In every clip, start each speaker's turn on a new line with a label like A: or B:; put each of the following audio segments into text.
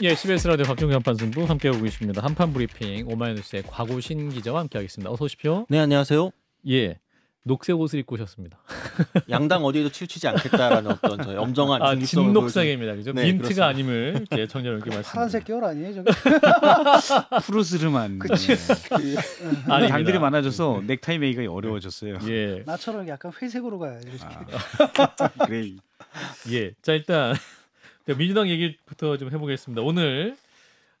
A: 예, CBS 라디오 박종규 한판 승부 함께하고 계십니다. 한판 브리핑 오마이뉴스의 과고신 기자와 함께하겠습니다. 어서 오십시오. 네, 안녕하세요. 예, 녹색 옷을 입고 오셨습니다. 양당 어디에도 치우치지 않겠다라는 어떤 저 엄정한 아, 진녹색입니다. 그죠? 네, 민트가 그렇습니다. 아님을 예, 청자
B: 여께 말씀.
C: 파란색 계열 아니에요, 저게?
B: 푸르스름한.
C: 그치. 예.
B: 아니, 당들이 많아져서 넥타이 메이가 어려워졌어요. 예.
C: 나처럼 약간 회색으로 가야지. 아, 그래.
A: 예. 자, 일단 자, 민주당 얘기부터 좀 해보겠습니다. 오늘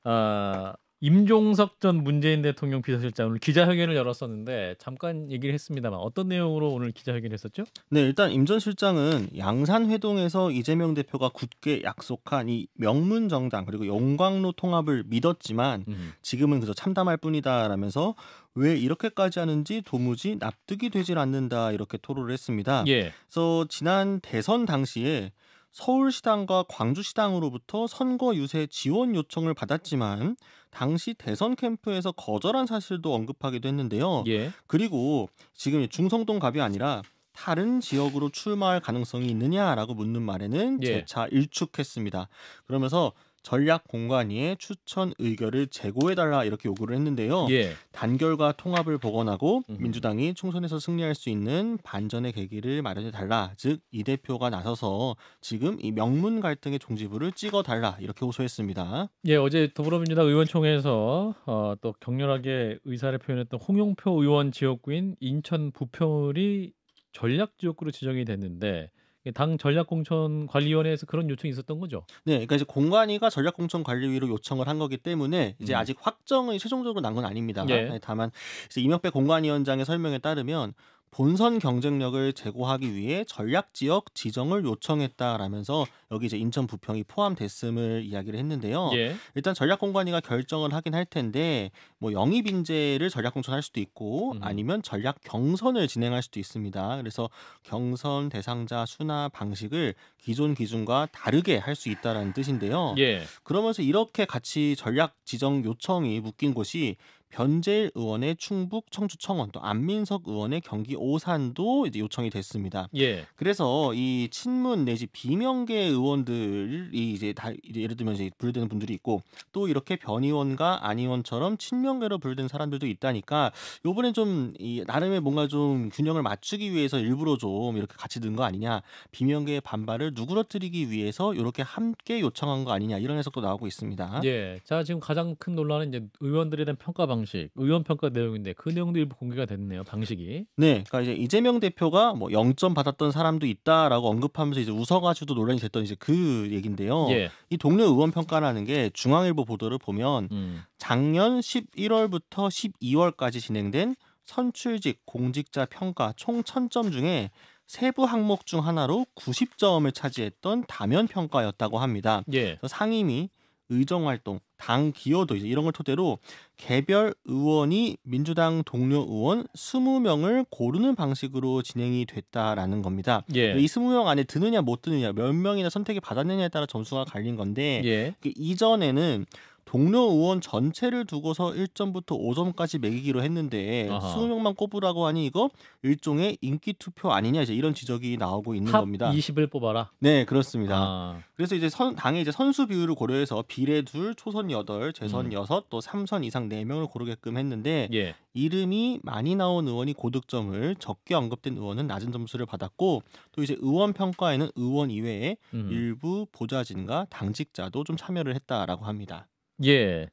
A: 아, 임종석 전 문재인 대통령 비서실장 오늘 기자회견을 열었었는데 잠깐 얘기를 했습니다만 어떤 내용으로 오늘 기자회견했었죠? 을
D: 네, 일단 임 전 실장은 양산 회동에서 이재명 대표가 굳게 약속한 이 명문 정당 그리고 영광로 통합을 믿었지만 음. 지금은 그저 참담할 뿐이다라면서 왜 이렇게까지 하는지 도무지 납득이 되질 않는다 이렇게 토로를 했습니다. 예. 그래서 지난 대선 당시에 서울시당과 광주시당으로부터 선거 유세 지원 요청을 받았지만 당시 대선 캠프에서 거절한 사실도 언급하기도 했는데요. 예. 그리고 지금 중성동 갑이 아니라 다른 지역으로 출마할 가능성이 있느냐라고 묻는 말에는 예. 재차 일축했습니다. 그러면서 전략 공관위에 추천 의결을 제고해달라 이렇게 요구를 했는데요. 예. 단결과 통합을 복원하고 음. 민주당이 총선에서 승리할 수 있는 반전의 계기를 마련해달라. 즉 이 대표가 나서서 지금 이 명문 갈등의 종지부를 찍어달라 이렇게 호소했습니다.
A: 예, 어제 더불어민주당 의원총회에서 어, 또 격렬하게 의사를 표현했던 홍용표 의원 지역구인 인천 부평을이 전략 지역구로 지정이 됐는데 당 전략공천관리위원회에서 그런 요청이 있었던 거죠. 네, 그러니까 이제 공관위가
D: 전략공천관리위로 요청을 한 거기 때문에 이제 음. 아직 확정이 최종적으로 난 건 아닙니다. 예. 다만 이제 이명배 공관위원장의 설명에 따르면 본선 경쟁력을 제고하기 위해 전략 지역 지정을 요청했다라면서 여기 이제 인천 부평이 포함됐음을 이야기를 했는데요. 예. 일단 전략공관위가 결정을 하긴 할 텐데 뭐 영입 인재를 전략공천할 수도 있고 음. 아니면 전략 경선을 진행할 수도 있습니다. 그래서 경선 대상자 수나 방식을 기존 기준과 다르게 할 수 있다라는 뜻인데요. 예. 그러면서 이렇게 같이 전략 지정 요청이 묶인 곳이 변재일 의원의 충북 청주청원 또 안민석 의원의 경기 오산도 이제 요청이 됐습니다. 예. 그래서 이 친문 내지 비명계 의원들이 이제 다 이제 예를 들면 이제 분류되는 분들이 있고 또 이렇게 변 의원과 안 의원처럼 친명계로 분류된 사람들도 있다니까 요번에 좀이 나름의 뭔가 좀 균형을 맞추기 위해서 일부러 좀 이렇게 같이 넣거 아니냐 비명계의 반발을 누그러뜨리기 위해서 이렇게 함께 요청한 거 아니냐 이런 해석도 나오고 있습니다. 예.
A: 자 지금 가장 큰 논란은 이제 의원들에 대한 평가 방 방식, 의원 평가 내용인데 그 내용도 일부 공개가 됐네요. 방식이.
D: 네, 그러니까 이제 이재명 대표가 뭐 0점 받았던 사람도 있다라고 언급하면서 이제 웃어가지고 논란이 됐던 이제 그 얘긴데요. 예. 이 동료 의원 평가라는 게 중앙일보 보도를 보면 음. 작년 11월부터 12월까지 진행된 선출직 공직자 평가 총 1000점 중에 세부 항목 중 하나로 90점을 차지했던 다면 평가였다고 합니다. 예. 상임위 의정 활동, 당 기여도 이런 제이걸 토대로 개별 의원이 민주당 동료 의원 20명을 고르는 방식으로 진행이 됐다라는 겁니다. 예. 그러니까 이 20명 안에 드느냐 못 드느냐 몇 명이나 선택이 받았느냐에 따라 점수가 갈린 건데 예. 그 이전에는 동료 의원 전체를 두고서 1점부터 5점까지 매기기로 했는데 아하. 20명만 꼽으라고 하니 이거 일종의 인기 투표 아니냐 이제 이런 지적이 나오고 있는 겁니다. 20을 뽑아라. 네, 그렇습니다. 아. 그래서 이제 선, 당의 이제 선수 비율을 고려해서 비례 둘, 초선 여덟, 재선 음. 여섯, 또 3선 이상 4명을 고르게끔 했는데 예. 이름이 많이 나온 의원이 고득점을 적게 언급된 의원은 낮은 점수를 받았고 또 이제 의원 평가에는 의원 이외에 음. 일부 보좌진과 당직자도 좀 참여를 했다라고 합니다.
A: 예.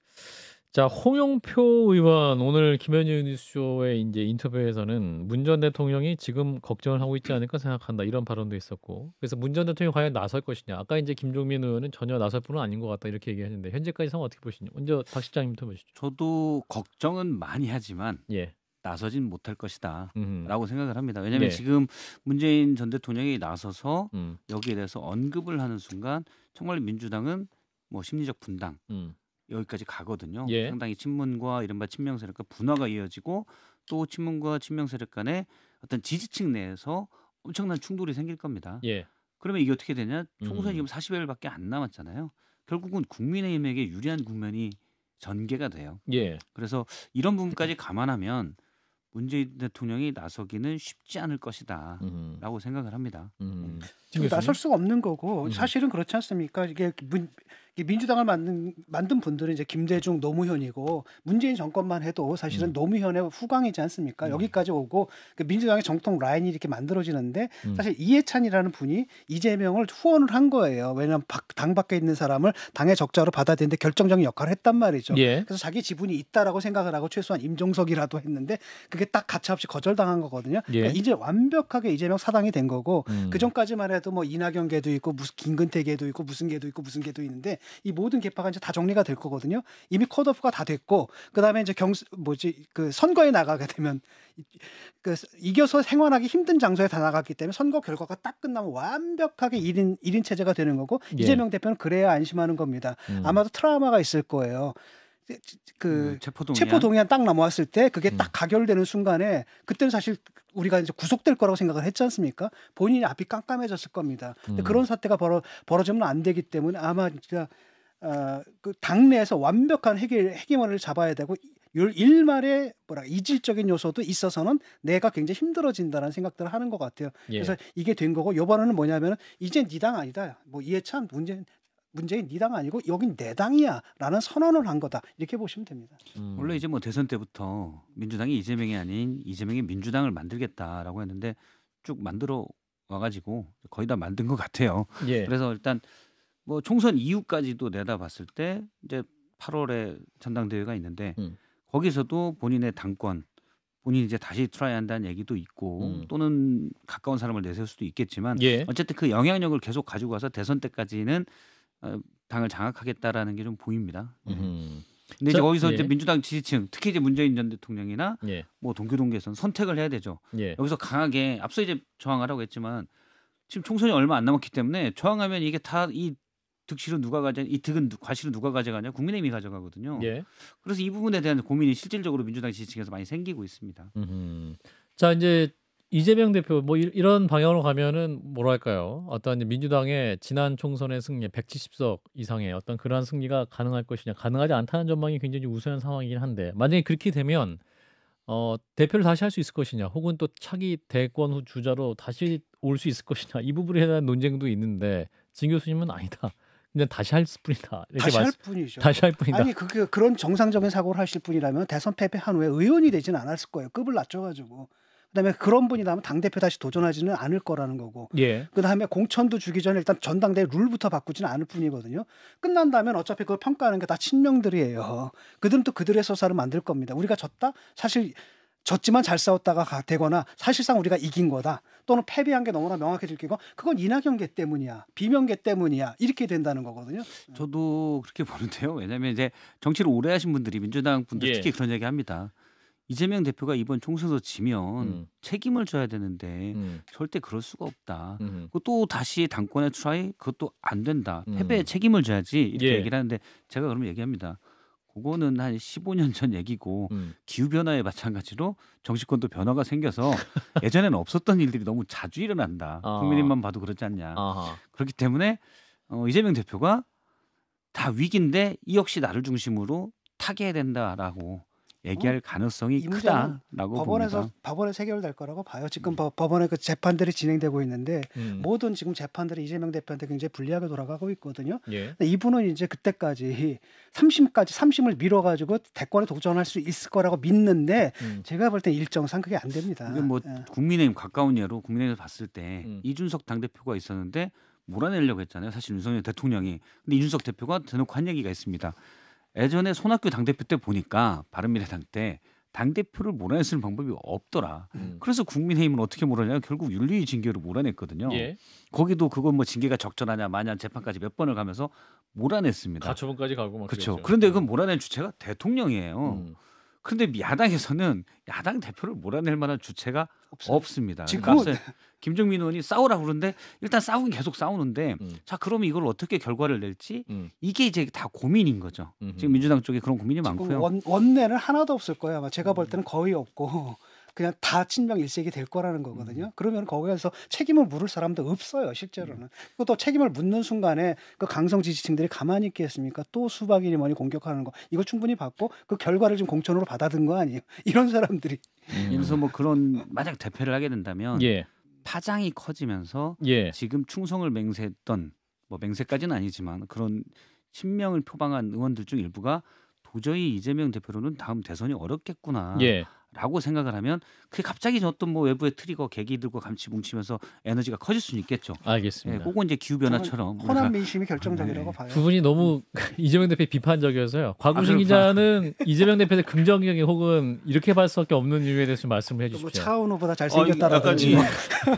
A: 자, 홍영표 의원 오늘 김현희 뉴스쇼의 인제 인터뷰에서는 문 전 대통령이 지금 걱정을 하고 있지 않을까 생각한다 이런 발언도 있었고 그래서 문 전 대통령이 과연 나설 것이냐 아까 이제 김종민 의원은 전혀 나설 분은 아닌 것 같다 이렇게 얘기했는데 현재까지 상황 어떻게 보시냐 먼저 박 실장님부터 보시죠.
B: 저도 걱정은 많이 하지만 예. 나서진 못할 것이다라고 생각을 합니다. 왜냐하면 예. 지금 문재인 전 대통령이 나서서 음. 여기에 대해서 언급을 하는 순간 정말 민주당은 뭐 심리적 분당 음. 여기까지 가거든요. 예. 상당히 친문과 이른바 친명 세력과 분화가 이어지고 또 친문과 친명 세력 간의 어떤 지지층 내에서 엄청난 충돌이 생길 겁니다. 예. 그러면 이게 어떻게 되냐? 총선이 음. 지금 40일밖에 안 남았잖아요. 결국은 국민의힘에게 유리한 국면이 전개가 돼요. 예. 그래서 이런 부분까지 감안하면 문재인 대통령이 나서기는 쉽지 않을 것이다라고 음. 생각을 합니다. 음. 음. 나설
C: 수가 없는 거고 음. 사실은 그렇지 않습니까? 이게 문, 민주당을 만든, 만든 분들은 이제 김대중, 노무현이고 문재인 정권만 해도 사실은 음. 노무현의 후광이지 않습니까? 음. 여기까지 오고 그 민주당의 정통 라인이 이렇게 만들어지는데 음. 사실 이해찬이라는 분이 이재명을 후원을 한 거예요. 왜냐하면 당 밖에 있는 사람을 당의 적자로 받아들이는데 결정적인 역할을 했단 말이죠. 예. 그래서 자기 지분이 있다라고 생각을 하고 최소한 임종석이라도 했는데 그게 딱 가차없이 거절당한 거거든요. 예. 그러니까 이제 완벽하게 이재명 사당이 된 거고 음. 그 전까지만 해도 뭐 이낙연 계도 있고 무슨 김근태 계도 있고 무슨 계도 있고 무슨 계도 있는데 이 모든 개파가 이제 다 정리가 될 거거든요. 이미 컷오프가 다 됐고 그다음에 이제 경 뭐지 그 선거에 나가게 되면 그 이겨서 생활하기 힘든 장소에 다 나갔기 때문에 선거 결과가 딱 끝나면 완벽하게 1인 1인 체제가 되는 거고 예. 이재명 대표는 그래야 안심하는 겁니다. 음. 아마도 트라우마가 있을 거예요. 그 음, 체포동의안. 딱 넘어왔을 때 그게 딱 음. 가결되는 순간에 그때는 사실 우리가 이제 구속될 거라고 생각을 했지 않습니까? 본인이 앞이 깜깜해졌을 겁니다. 근데 음. 그런 사태가 벌어 벌어지면 안 되기 때문에 아마 진짜 어, 그 당내에서 완벽한 해결 해결원을 잡아야 되고 일말의 뭐라 이질적인 요소도 있어서는 내가 굉장히 힘들어진다는 생각들을 하는 것 같아요. 예. 그래서 이게 된 거고 요번에는 뭐냐면은 이제 니당 아니다. 뭐 이해찬 문제 문재인 네당 아니고 여긴 내 네 당이야라는 선언을 한 거다 이렇게 보시면 됩니다.
B: 음. 원래 이제 뭐 대선 때부터 민주당이 이재명이 아닌 이재명이 민주당을 만들겠다라고 했는데 쭉 만들어 와가지고 거의 다 만든 것 같아요. 예. 그래서 일단 뭐 총선 이후까지도 내다봤을 때 이제 8월에 전당대회가 있는데 음. 거기서도 본인의 당권 본인이 이제 다시 트라이한다는 얘기도 있고 음. 또는 가까운 사람을 내세울 수도 있겠지만 예. 어쨌든 그 영향력을 계속 가지고 가서 대선 때까지는 어, 당을 장악하겠다라는 게 좀 보입니다. 음. 근데 저, 이제 거기서 예. 이제 민주당 지지층, 특히 이제 문재인 전 대통령이나 예. 뭐 동교동계에서는 선택을 해야 되죠. 예. 여기서 강하게 앞서 이제 저항하라고 했지만 지금 총선이 얼마 안 남았기 때문에 저항하면 이게 다 이 득실은 누가 가져, 이 득은 과실은 누가 가져가냐? 국민의힘이 가져가거든요. 예. 그래서 이 부분에 대한 고민이 실질적으로 민주당 지지층에서 많이 생기고 있습니다. 음자
A: 이제 이재명 대표 뭐 이, 런 방향으로 가면은 뭐랄까요? 어떤 민주당의 지난 총선의 승리 170석 이상의 어떤 그러한 승리가 가능할 것이냐 가능하지 않다는 전망이 굉장히 우세한 상황이긴 한데 만약에 그렇게 되면 어, 대표를 다시 할 수 있을 것이냐 혹은 또 차기 대권 후 주자로 다시 올 수 있을 것이냐 이 부분에 대한 논쟁도 있는데 진 교수님은 아니다. 그냥 다시 할 뿐이다. 다시 할 뿐이죠. 다시 할 뿐이다. 아니
C: 그, 게 그런 정상적인 사고를 하실 분이라면 대선 패배한 후에 의원이 되진 않았을 거예요. 급을 낮춰가지고 그다음에 그런 분이 나면 당 대표 다시 도전하지는 않을 거라는 거고. 예. 그다음에 공천도 주기 전에 일단 전당대회 룰부터 바꾸지는 않을 뿐이거든요. 끝난다면 어차피 그걸 평가하는 게 다 친명들이에요. 그들은 또 그들의 소사를 만들 겁니다. 우리가 졌다 사실 졌지만 잘 싸웠다가 되거나 사실상 우리가 이긴 거다 또는 패배한 게 너무나 명확해질 거고 그건 이낙연계 때문이야 비명계 때문이야 이렇게 된다는 거거든요. 네. 저도 그렇게 보는데요.
B: 왜냐하면 이제 정치를 오래 하신 분들이 민주당 분들 예. 특히 그런 얘기합니다. 이재명 대표가 이번 총선에서 지면 음. 책임을 져야 되는데 음. 절대 그럴 수가 없다. 음. 또 다시 당권에 트라이 그것도 안 된다. 음. 패배에 책임을 져야지 이렇게 예. 얘기를 하는데 제가 그러면 얘기합니다. 그거는 한 15년 전 얘기고 음. 기후 변화에 마찬가지로 정치권도 변화가 생겨서 예전에는 없었던 일들이 너무 자주 일어난다. 아. 국민만 봐도 그렇지 않냐. 아하. 그렇기 때문에 어, 이재명 대표가 다 위기인데 이 역시 나를 중심으로 타개해야 된다라고 얘기할 어? 가능성이 크다라고 법원에서 봅니다.
C: 법원에서 해결될 거라고 봐요. 지금 음. 법원에그 재판들이 진행되고 있는데 음. 모든 지금 재판들이 이재명 대표한테 굉장히 불리하게 돌아가고 있거든요. 예. 이분은 이제 그때까지 3심까지 3심을 미뤄가지고 대권에 독점할 수 있을 거라고 믿는데 음. 제가 볼 때 일정상 그게 안 됩니다. 이게 뭐 예.
B: 국민의힘 가까운 예로 국민의힘에서 봤을 때 음. 이준석 당 대표가 있었는데 몰아내려고 했잖아요. 사실 윤석열 대통령이 근데 이준석 대표가 대놓고 한 얘기가 있습니다. 예전에 손학규 당대표 때 보니까 바른미래당 때 당대표를 몰아냈을 방법이 없더라. 음. 그래서 국민의힘은 어떻게 몰아내냐 결국 윤리위 징계로 몰아냈거든요. 예. 거기도 그건 뭐 징계가 적절하냐 마냐 재판까지 몇 번을 가면서 몰아냈습니다.
A: 가처분까지 가고
B: 막 그렇죠. 그런데 그 몰아낸 주체가 대통령이에요. 음. 근런데 야당에서는 야당 대표를 몰아낼 만한 주체가 없어요. 없습니다 지금 그러니까 김종민 의원이 싸우라 그러는데 일단 싸우긴 계속 싸우는데 음. 자 그러면 이걸 어떻게 결과를 낼지 음. 이게 이제 다 고민인 거죠. 음흠. 지금 민주당 쪽에 그런 고민이 많고요. 원,
C: 원내는 하나도 없을 거예요. 아마 제가 볼 음. 때는 거의 없고 그냥 다 친명 일색이 될 거라는 거거든요. 음. 그러면 거기에서 책임을 물을 사람도 없어요, 실제로는. 음. 또 책임을 묻는 순간에 그 강성 지지층들이 가만히 있겠습니까? 또 수박이니 뭐니 공격하는 거. 이거 충분히 받고 그 결과를 좀 공천으로 받아든 거 아니에요. 이런 사람들이. 음. 그래서 뭐 그런
B: 만약 대표를 하게 된다면 예. 파장이 커지면서 예. 지금 충성을 맹세했던 뭐 맹세까지는 아니지만 그런 신명을 표방한 의원들 중 일부가 도저히 이재명 대표로는 다음 대선이 어렵겠구나. 예. 라고 생각을 하면 그게 갑자기 어떤 뭐 외부의 트리거 계기들과 감치 뭉치면서 에너지가 커질 수는 있겠죠. 알겠습니다. 예, 그건 이제 기후 변화처럼 호남
C: 민심이 결정적이라고 네.
A: 봐요. 두 분이 너무 이재명 대표 비판적이어서요. 아, 곽우신 아, 기자는 이재명 대표의 긍정적인 혹은 이렇게 볼 수밖에 없는 이유에 대해서 말씀을 뭐
C: 해주십시오. 차은 후보다 잘생겼다라든지. 어,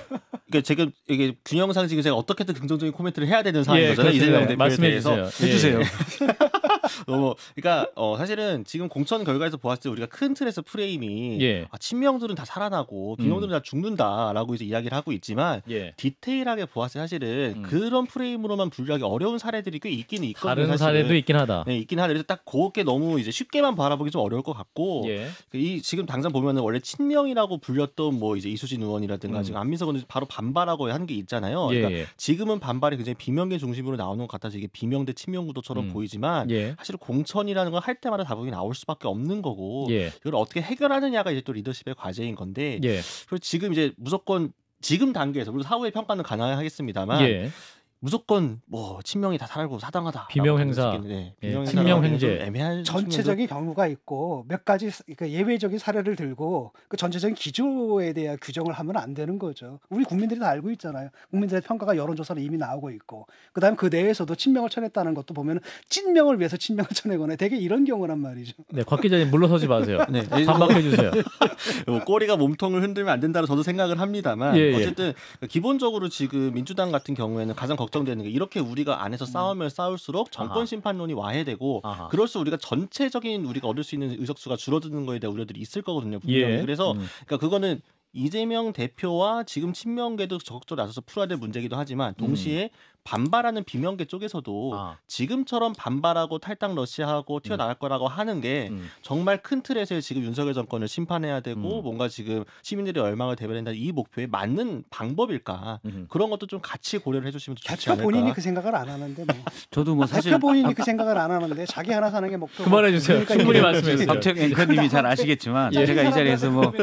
A: 그러니까 지금 이게 균형
D: 상식에서 어떻게든 긍정적인 코멘트를 해야 되는 상황이잖아요. 예, 이재명 대표에 말씀해 대해서 예. 해주세요. 예. 너무 그러니까 어, 사실은 지금 공천 결과에서 보았을 때 우리가 큰 틀에서 프레임이 예. 아, 친명들은 다 살아나고 비명들은 음. 다 죽는다라고 이제 이야기를 하고 있지만 예. 디테일하게 보았을 때 사실은 음. 그런 프레임으로만 분류하기 어려운 사례들이 꽤 있긴 있거든요. 다른 사실은. 사례도 있긴 하다. 네, 있긴 하다. 그래서 딱 그게 너무 이제 쉽게만 바라보기 좀 어려울 것 같고 예. 그 이 지금 당장 보면은 원래 친명이라고 불렸던 뭐 이제 이수진 의원이라든가 음. 지금 안민석 의원 바로 반발하고 한 게 있잖아요. 예, 그러니까 예. 지금은 반발이 굉장히 비명계 중심으로 나오는 것 같아서 이게 비명대 친명 구도처럼 음. 보이지만 예. 사실 공천이라는 걸 할 때마다 답이 나올 수밖에 없는 거고 예. 이걸 어떻게 해결하느냐가 이제 또 리더십의 과제인 건데 예. 그리고 지금 이제 무조건 지금 단계에서 물론 사후의 평가는 가능하겠습니다만 예. 무조건 뭐 친명이 다 살고 사당하다. 비명 행사, 네. 예, 비명 친명 행제. 애매한 전체적인
C: 경우가 있고 몇 가지 그 예외적인 사례를 들고 그 전체적인 기조에 대한 규정을 하면 안 되는 거죠. 우리 국민들이 다 알고 있잖아요. 국민들의 평가가 여론조사로 이미 나오고 있고 그다음 그 내에서도 친명을 쳐냈다는 것도 보면 친명을 위해서 친명을 쳐내거나 되게 이런 경우란 말이죠.
A: 네, 곽 기자님 물러서지 마세요.
D: 네, 네, 반박해
A: 주세요.
D: 뭐 꼬리가 몸통을 흔들면 안 된다고 저도 생각을 합니다만 예, 예. 어쨌든 예. 기본적으로 지금 민주당 같은 경우에는 가장 걱정되는 게 이렇게 우리가 안에서 음. 싸우면 싸울수록 정권 심판론이 와해되고 아하. 그럴수록 우리가 전체적인 우리가 얻을 수 있는 의석수가 줄어드는 거에 대한 우려들이 있을 거거든요. 분명히. 예. 그래서 음. 그러니까 그거는 이재명 대표와 지금 친명계도 적극적으로 나서서 풀어야 될 문제이기도 하지만 동시에 음. 반발하는 비명계 쪽에서도 아. 지금처럼 반발하고 탈당 러시아하고 음. 튀어나갈 음. 거라고 하는 게 음. 정말 큰틀에서 지금 윤석열 정권을 심판해야 되고 음. 뭔가 지금 시민들의 열망을 대변한다 이 목표에 맞는 방법일까 그런 것도 좀 같이 고려를 해주시면 좋지 않을까. 대표 본인이 그
C: 생각을 안 하는데 뭐.
D: 저도 뭐 아, 사실 대표 본인이 그 아, 아. 생각을
C: 안 하는데 자기 하나 사는 게 목표. 그만해 주세요. 그러니까 충분히 말씀해 주세요. 박채 그러니까 앵커님이 잘 아시겠지만 예. 제가 이 자리에서 뭐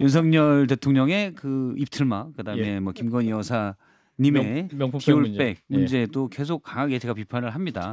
B: 윤석열 대통령의 그 입틀마 그다음에 예. 뭐 김건희 여사 님의 명, 올백 문제. 도 예. 계속 강하게 제가 비판을 합니다.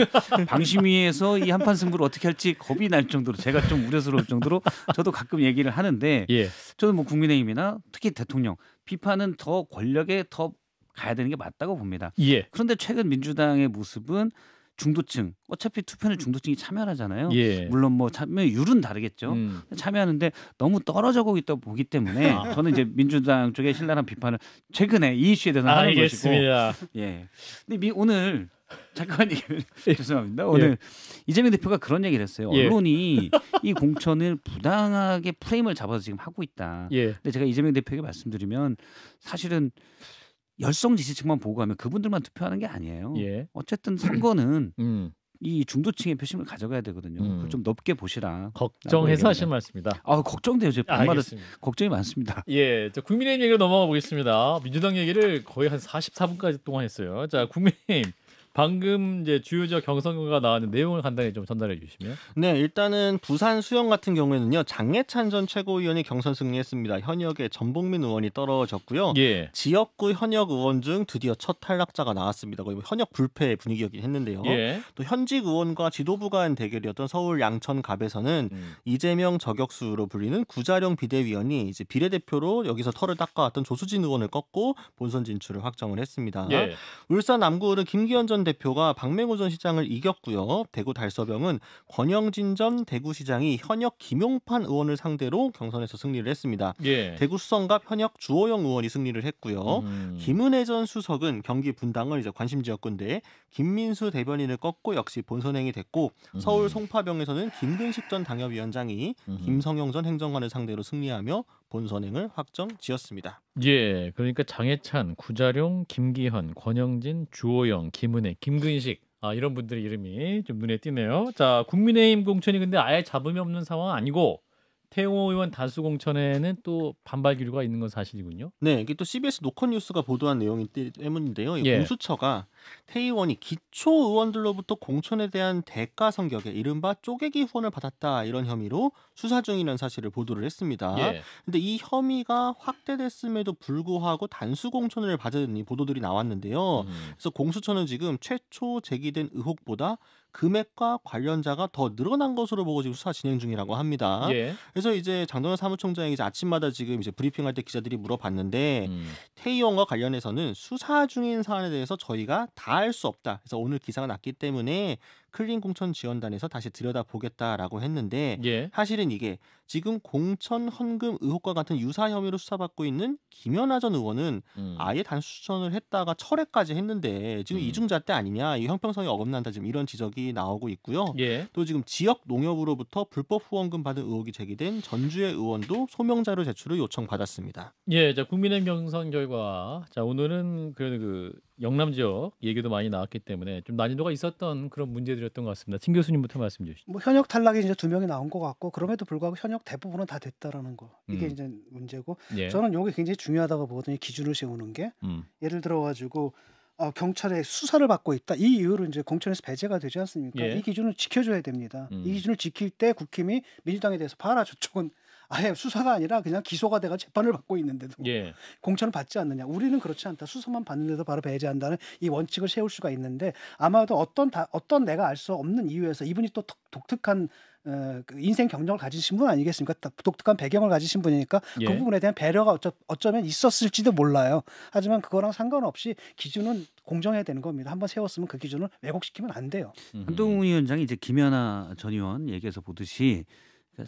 B: 방심위에서 이 한판 승부를 어떻게 할지 겁이 날 정도로 제가 좀 우려스러울 정도로 저도 가끔 얘기를 하는데 예. 저는 뭐 국민의힘이나 특히 대통령 비판은 더 권력에 더 가야 되는 게 맞다고 봅니다. 예. 그런데 최근 민주당의 모습은 중도층 어차피 투표는 중도층이 참여하잖아요. 예. 물론 뭐 참여율은 다르겠죠. 음. 참여하는데 너무 떨어져고 있다 보기 때문에 아. 저는 이제 민주당 쪽에 신랄한 비판을 최근에 이 이슈에 대해서 하는 것이고 예. 근데 미, 오늘 잠깐 예. 죄송합니다. 오늘 예. 이재명 대표가 그런 얘기를 했어요. 예. 언론이 예. 이 공천을 부당하게 프레임을 잡아서 지금 하고 있다. 예. 근데 제가 이재명 대표에게 말씀드리면 사실은 열성 지지층만 보고 하면 그분들만 투표하는 게 아니에요. 예. 어쨌든 선거는 음. 이 중도층의 표심을 가져가야 되거든요. 음. 좀 넓게 보시라. 걱정해서 하시 말씀입니다. 아 걱정돼요. 제가 밤마다 걱정이 많습니다.
A: 예, 자, 국민의힘 얘기로 넘어가 보겠습니다. 민주당 얘기를 거의 한 44분까지 동안 했어요. 자, 국민의힘 방금 이제 주요 지역 경선 결과 나왔는 내용을 간단히 좀 전달해 주시면.
D: 네, 일단은 부산 수영 같은 경우에는요. 장례찬전 최고위원이 경선 승리했습니다. 현역의 전복민 의원이 떨어졌고요. 예. 지역구 현역 의원 중 드디어 첫 탈락자가 나왔습니다. 거의 현역 불패 분위기였긴 했는데요. 예. 또 현직 의원과 지도부 간 대결이었던 서울 양천 갑에서는 음. 이재명 저격수로 불리는 구자령 비대위원이 이제 비례대표로 여기서 털을 닦아왔던 조수진 의원을 꺾고 본선 진출을 확정을 했습니다. 예. 울산 남구는 김기현 전전 대표가 박맹호 전 시장을 이겼고요. 대구 달서병은 권영진 전 대구시장이 현역 김용판 의원을 상대로 경선에서 승리를 했습니다. 예. 대구 수성과 현역 주호영 의원이 승리를 했고요. 음. 김은혜 전 수석은 경기 분당을 이제 관심 지역군데 김민수 대변인을 꺾고 역시 본선행이 됐고 서울 송파병에서는 김근식 전 당협위원장이 김성영 전 행정관을 상대로 승리하며 본선행을 확정 지었습니다.
A: 예, 그러니까 장해찬, 구자룡, 김기현, 권영진, 주호영, 김은혜, 김근식 아, 이런 분들의 이름이 좀 눈에 띄네요. 자, 국민의힘 공천이 근데 아예 잡음이 없는 상황 아니고 태호 의원 다수 공천에는 또 반발 기류가 있는 건 사실이군요.
D: 네, 이게 또 CBS 노컷 뉴스가 보도한 내용이 때문인데요. 이 예. 공수처가 태의원이 기초 의원들로부터 공천에 대한 대가 성격에 이른바 쪼개기 후원을 받았다 이런 혐의로 수사 중이라는 사실을 보도를 했습니다. 예. 근데 이 혐의가 확대됐음에도 불구하고 단수 공천을 받은 이 보도들이 나왔는데요. 음. 그래서 공수처는 지금 최초 제기된 의혹보다 금액과 관련자가 더 늘어난 것으로 보고 지금 수사 진행 중이라고 합니다. 예. 그래서 이제 장동현 사무총장이 이제 아침마다 지금 이제 브리핑할 때 기자들이 물어봤는데 음. 태희원과 관련해서는 수사 중인 사안에 대해서 저희가 다할수 없다. 그래서 오늘 기사가 났기 때문에 클린 공천 지원단에서 다시 들여다보겠다라고 했는데 예. 사실은 이게 지금 공천 헌금 의혹과 같은 유사 혐의로 수사받고 있는 김연아 전 의원은 음. 아예 단수천을 했다가 철회까지 했는데 지금 음. 이중잣대 아니냐 이 형평성이 어긋난다 지금 이런 지적이 나오고 있고요. 예. 또 지금 지역 농협으로부터 불법 후원금 받은 의혹이 제기된 전주의 의원도 소명자료 제출을 요청받았습니다.
A: 예, 자국민의명 경선 결과 자 오늘은 그, 그 영남 지역 얘기도 많이 나왔기 때문에 좀 난이도가 있었던 그런 문제들이었던 것 같습니다. 신 교수님부터
C: 말씀 주시죠. 뭐 현역 탈락이 이제 두 명이 나온 것 같고 그럼에도 불구하고 현역 대부분은 다 됐다라는 거 이게 음. 이제 문제고 예. 저는 이게 굉장히 중요하다고 보거든요. 기준을 세우는 게 음. 예를 들어 가지고 어, 경찰에 수사를 받고 있다 이 이유로 이제 공천에서 배제가 되지 않습니까? 예. 이 기준을 지켜줘야 됩니다. 음. 이 기준을 지킬 때 국힘이 민주당에 대해서 봐라 저쪽은 아예 수사가 아니라 그냥 기소가 돼가 재판을 받고 있는데도 예. 공천을 받지 않느냐. 우리는 그렇지 않다. 수사만 받는데도 바로 배제한다는 이 원칙을 세울 수가 있는데 아마도 어떤 다, 어떤 내가 알 수 없는 이유에서 이분이 또 독특한 어, 그 인생 경력을 가지신 분 아니겠습니까? 독특한 배경을 가지신 분이니까 그 예. 그 부분에 대한 배려가 어쩌, 어쩌면 있었을지도 몰라요. 하지만 그거랑 상관없이 기준은 공정해야 되는 겁니다. 한번 세웠으면 그 기준을 왜곡시키면 안 돼요.
B: 음. 한동훈 위원장이 이제 김연아 전 의원 얘기해서 보듯이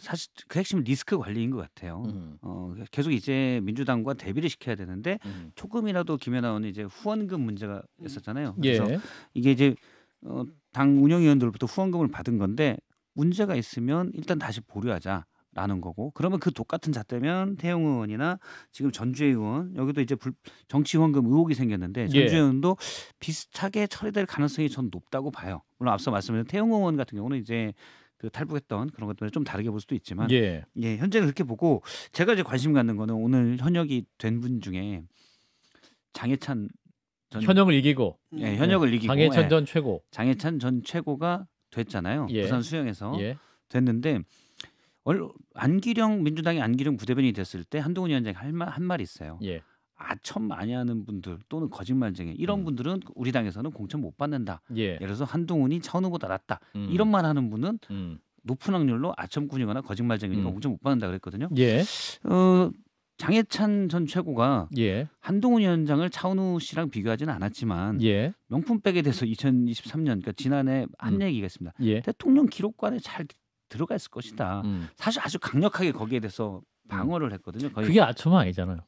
B: 사실 그 핵심은 리스크 관리인 것 같아요. 음. 어, 그러니까 계속 이제 민주당과 대비를 시켜야 되는데 음. 조금이라도 김연아 의원이 이제 후원금 문제가 있었잖아요. 음. 그래서 예. 이게 이제 어, 당 운영위원들로부터 후원금을 받은 건데 문제가 있으면 일단 다시 보류하자. 라는 거고 그러면 그 똑같은 잣대면 태용 의원이나 지금 전주의 원 여기도 이제 불, 정치 후원금 의혹이 생겼는데 예. 전주의 예. 의원도 비슷하게 처리될 가능성이 전 높다고 봐요. 물론 앞서 말씀드린 태용 의원 같은 경우는 이제 그 탈북했던 그런 것들에 좀 다르게 볼 수도 있지만 예. 예, 현재 그렇게 보고 제가 이제 관심 갖는 거는 오늘 현역이 된 분 중에 장해찬 전 현역을 이기고 예, 현역을 음. 이기고 장해찬 예, 전 최고 장해찬 전 최고가 됐잖아요. 예. 부산 수영에서 예. 됐는데 얼, 안기령 민주당의 안기령 부대변인이 됐을 때 한동훈 위원장이 할말한 말이 있어요. 예. 아첨 많이 하는 분들 또는 거짓말쟁이 이런 음. 분들은 우리 당에서는 공천 못 받는다. 예. 를 들어서 한동훈이 천후보다았다 음. 이런 말 하는 분은 음. 높은 확률로 아첨꾼이거나 거짓말쟁이니까 음. 공천 못 받는다 그랬거든요. 예. 어, 장해찬 전 최고가 예. 한동훈 위원장을 차은우 씨랑 비교하지는 않았지만 예. 명품백에 대해서 2023년 그러니까 지난해 한 음. 얘기가 있습니다. 예. 대통령 기록관에 잘 들어가 있을 것이다. 음. 사실 아주 강력하게 거기에 대해서 방어를 했거든요. 거의. 그게 아첨 아니잖아요.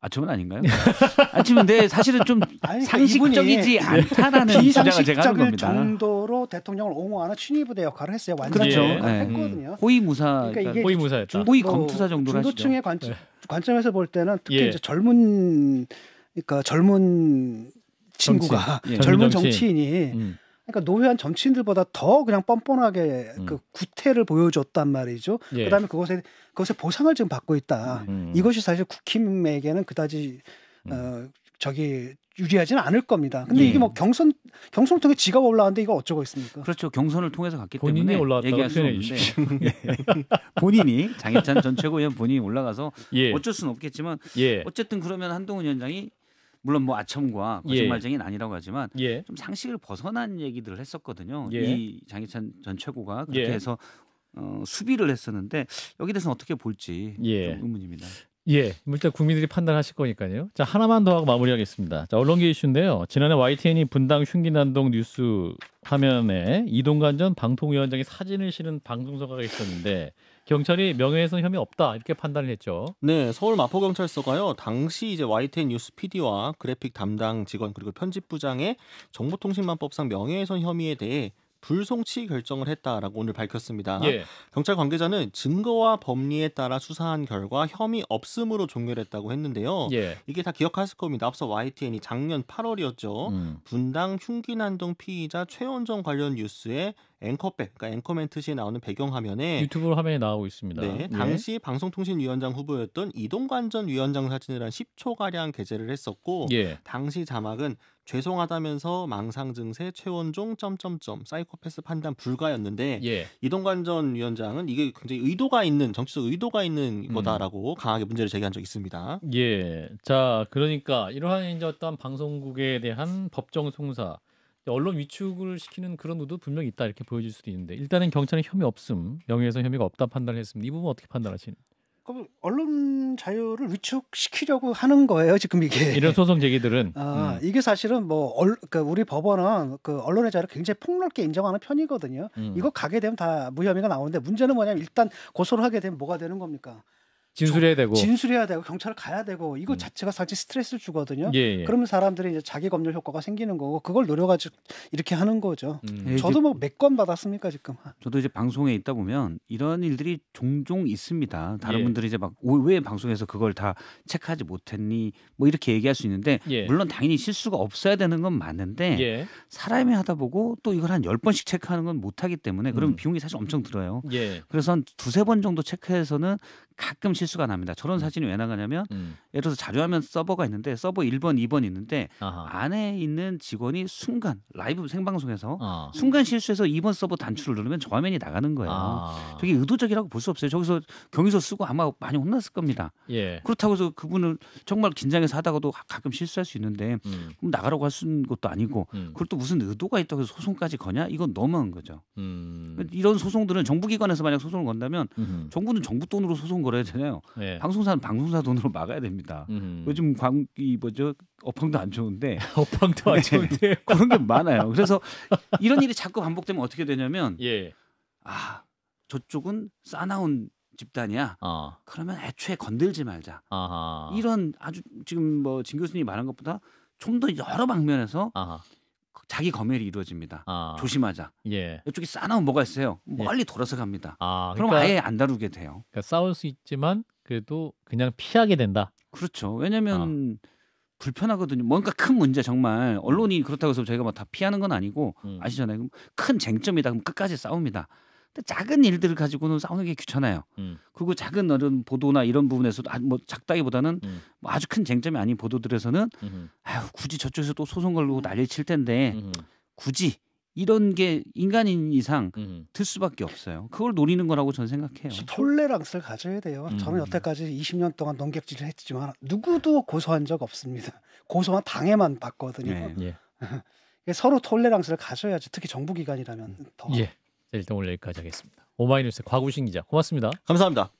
B: 아침은 아닌가요? 아침인데 사실은 좀 아니, 그러니까
C: 상식적이지 않다라는 주장을 제가 하는 겁니다. 정도로 대통령을 옹호하는 친위부대 역할을 했어요. 완전히 그렇죠. 네. 했거든요.
B: 호위무사, 그러니까 호위무사였다. 호위 검투사 정도로 중도층의 관, 네.
C: 관점에서 볼 때는 특히 예. 이제 젊은 그러니까 젊은 친구가 예. 젊은 정치인. 이 음. 그러니까 노회한 정치인들보다 더 그냥 뻔뻔하게 음. 그 구태를 보여줬단 말이죠. 예. 그다음에 그것에 그것에 보상을 지금 받고 있다. 음. 음. 이것이 사실 국힘에게는 그다지 음. 어 저기 유리하지는 않을 겁니다. 근데 예. 이게 뭐 경선 경선을 통해 지가 올라왔는데 이거 어쩌고 있습니까?
B: 그렇죠. 경선을 통해서 갔기 때문에 얘기할 수는 없는데 예. 본인이 장해찬 전 최고위원 본인이 올라가서 예. 어쩔 수는 없겠지만 예. 어쨌든 그러면 한동훈 위원장이 물론 뭐 아첨과 예. 거짓말쟁이는 예. 아니라고 하지만 예. 좀 상식을 벗어난 얘기들을 했었거든요. 예. 이 장희찬 전 최고가 예. 그렇게 해서 어, 수비를 했었는데 여기 대해서는 어떻게 볼지 좀 예. 의문입니다.
A: 예, 일단 국민들이 판단하실 거니까요.
B: 자 하나만 더 하고 마무리하겠습니다. 자 언론계 이슈인데요.
A: 지난해 YTN이 분당 흉기난동 뉴스 화면에 이동관 전 방통위원장이 사진을 실은 방송사가 있었는데 경찰이 명예훼손 혐의 없다 이렇게 판단을 했죠.
D: 네, 서울 마포 경찰서가요. 당시 이제 YTN 뉴스 PD와 그래픽 담당 직원 그리고 편집부장의 정보통신망법상 명예훼손 혐의에 대해 불송치 결정을 했다라고 오늘 밝혔습니다. 예. 경찰 관계자는 증거와 법리에 따라 수사한 결과 혐의 없음으로 종결했다고 했는데요. 예. 이게 다 기억하실 겁니다. 앞서 YTN이 작년 8월이었죠. 음. 분당 흉기난동 피의자 최원정 관련 뉴스에 앵커백, 그러니까 앵커맨 트시 에 나오는 배경
A: 화면에 유튜브 화면에 나오고
D: 있습니다. 네, 예. 당시 예. 방송통신위원장 후보였던 이동관 전 위원장 사진을 한 10초 가량 게재를 했었고 예. 당시 자막은 죄송하다면서 망상 증세 최원종 점점점 사이코패스 판단 불가였는데 예. 이동관 전 위원장은 이게 굉장히 의도가 있는 정치적 의도가 있는 음. 거다라고 강하게 문제를 제기한 적이 있습니다.
A: 예. 자, 그러니까 이러한 이제 어떤 방송국에 대한 법정 송사 언론 위축을 시키는 그런 의도 분명히 있다 이렇게 보여질 수도 있는데 일단은 경찰은 혐의 없음, 명예훼손 혐의가 없다 판단을 했습니다. 이 부분 어떻게 판단하시는?
C: 그럼 언론 자유를 위축시키려고 하는 거예요 지금 이게 이런
A: 소송 제기들은
C: 아, 음. 이게 사실은 뭐 얼, 그러니까 우리 법원은 그 언론의 자유를 굉장히 폭넓게 인정하는 편이거든요 음. 이거 가게 되면 다 무혐의가 나오는데 문제는 뭐냐면 일단 고소를 하게 되면 뭐가 되는 겁니까 진술해야 되고 진술해야 되고 경찰을 가야 되고 이거 음. 자체가 사실 스트레스를 주거든요. 예, 예. 그러면 사람들이 이제 자기 검열 효과가 생기는 거고 그걸 노려가지고 이렇게 하는 거죠. 음. 예, 저도 뭐 몇 건 받았습니까 지금?
B: 저도 이제 방송에 있다 보면 이런 일들이 종종 있습니다. 다른 예. 분들이 이제 막 왜 방송에서 그걸 다 체크하지 못했니? 뭐 이렇게 얘기할 수 있는데 예. 물론 당연히 실수가 없어야 되는 건 맞는데 예. 사람이 하다 보고 또 이걸 한 열 번씩 체크하는 건 못하기 때문에 그럼 음. 비용이 사실 엄청 들어요. 그래서 한 두세 번 정도 체크해서는 가끔 실수가 납니다. 저런 음. 사진이 왜 나가냐면 음. 예를 들어서 자료화면 서버가 있는데 서버 1번, 2번 있는데 아하. 안에 있는 직원이 순간 라이브 생방송에서 아. 순간 실수해서 2번 서버 단추를 누르면 저 화면이 나가는 거예요. 아. 저게 의도적이라고 볼 수 없어요. 저기서 경위서 쓰고 아마 많이 혼났을 겁니다. 예. 그렇다고 해서 그분을 정말 긴장해서 하다가도 가끔 실수할 수 있는데 음. 그럼 나가라고 할 수 있는 것도 아니고 음. 그고또 무슨 의도가 있다고 해서 소송까지 거냐? 이건 너무한 거죠. 음. 이런 소송들은 정부기관에서 만약 소송을 건다면 정부는 정부 돈으로 소송 을 걸어야 되나요 네. 방송사는 방송사 돈으로 막아야 됩니다. 음. 요즘 광기 뭐죠 업황도 안 좋은데 업황도 안 네. 좋은데 그런 게 많아요. 그래서 이런 일이 자꾸 반복되면 어떻게 되냐면 예. 아 저쪽은 싸나온 집단이야. 어. 그러면 애초에 건들지 말자.
A: 아하.
B: 이런 아주 지금 뭐 진 교수님이 말한 것보다 좀 더 여러 방면에서 아하. 자기 검열이 이루어집니다. 아. 조심하자. 예. 이쪽에 싸나운 뭐가 있어요. 멀리 예. 돌아서 갑니다. 아, 그럼 러니까 아예 안 다루게 돼요. 그러니까 싸울 수 있지만 그래도 그냥 피하게 된다. 그렇죠. 왜냐하면 아. 불편하거든요. 뭔가 큰 문제 정말 언론이 음. 그렇다고 해서 저희가 막 다 피하는 건 아니고 음. 아시잖아요. 큰 쟁점이다. 그럼 끝까지 싸웁니다. 작은 일들을 가지고는 싸우는 게 귀찮아요. 음. 그리고 작은 어른 보도나 이런 부분에서도 아, 뭐 작다기보다는 음. 뭐 아주 큰 쟁점이 아닌 보도들에서는 아유 굳이 저쪽에서 또 소송 걸고 난리 칠 텐데 굳이 이런 게 인간인 이상 들 수밖에 없어요. 그걸 노리는 거라고 저는 생각해요.
C: 톨레랑스를 가져야 돼요. 음. 저는 여태까지 20년 동안 농객질을 했지만 누구도 고소한 적 없습니다. 고소한 당해만 봤거든요. 네. 예. 예. 서로 톨레랑스를 가져야지 특히 정부기관이라면
A: 더. 예. 자, 일단 오늘 여기까지 하겠습니다. 오마이뉴스 곽우신 기자 고맙습니다. 감사합니다.